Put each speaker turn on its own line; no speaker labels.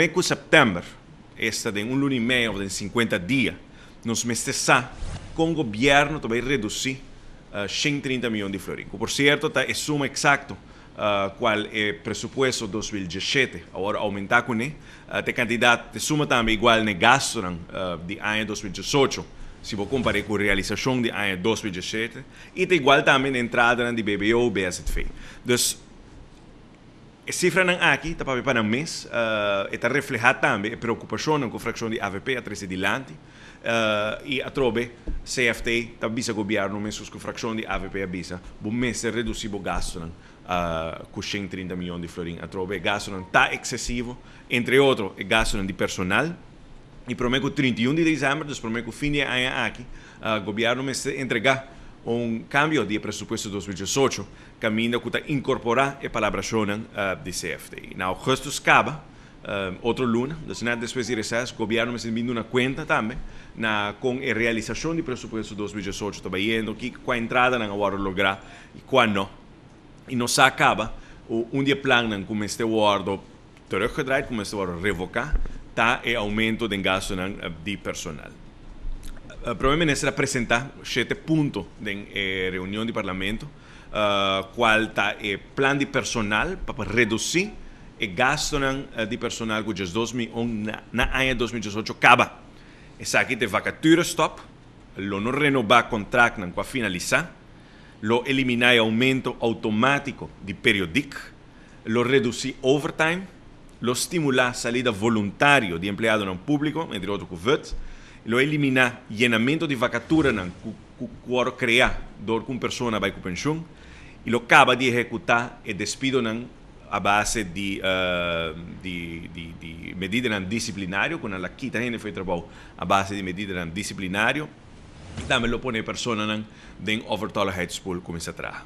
en septiembre, esta de un y medio o de 50 días, nos mestesá con gobierno gobierno va a 130 ah, millones de florincos. Por cierto, es suma exacto uh, ah, qual eh, presupuesto 2017, Ahora aumenta con él uh, cantidad de suma también igual gasto de año 2018, si vos comparar con realización realización de año 2017, Y igual también entrada de BBO BSF. BSFE. cifra não aqui, está para ver mês, uh, está reflejada também a preocupação com a fração de AVP, a 13 de lante, uh, e a trobe CFT, está bisa governo, mesmo com a fração de AVP a visa, bom mês reduzir o gasto, uh, eh, com 130 milhões de florins, a trobe gasto não está excessivo, entre outros, gasto de personal, e prometo 31 de dezembro, depois prometo fim de ano aqui, o uh, eh, governo me entregar um cambio de presupuesto 2018 camino para incorporar a palavra Shonan uh, de CFDI. Na justo uh, outro luna, da Senado depois de recesso, o governo está enviando uma conta também na, com a realização do presupuesto 2018. Está vendo que com a entrada não agora lograr e quando não. E não se acaba um dia plano como este guardo como este guardo revocar, está eh, o aumento de gasto eh, de personal uh, eh, probabilmente sarà apresenta sette punti de eh, riunione di Parlamento, uh, qualta eh, eh plano de personal para reduzir o eh, gasto di personale na nel 2018 acaba. Essa aqui tem te stop, lo non renovar contrato para finalizar. lo o aumento automático de periodic, lo reduzir overtime, lo stimula salida de di impiegato público, entre outros, otro que lo elimina llenamiento de vacatura que crea dolor cuor crear dor con persona pensión y lo acaba de ejecutar el despido a base de, eh, medidas disciplinarias. Cuando con la quita gente fue trabajo a base de medidas disciplinarias. también lo pone persona en den overtal headspool school,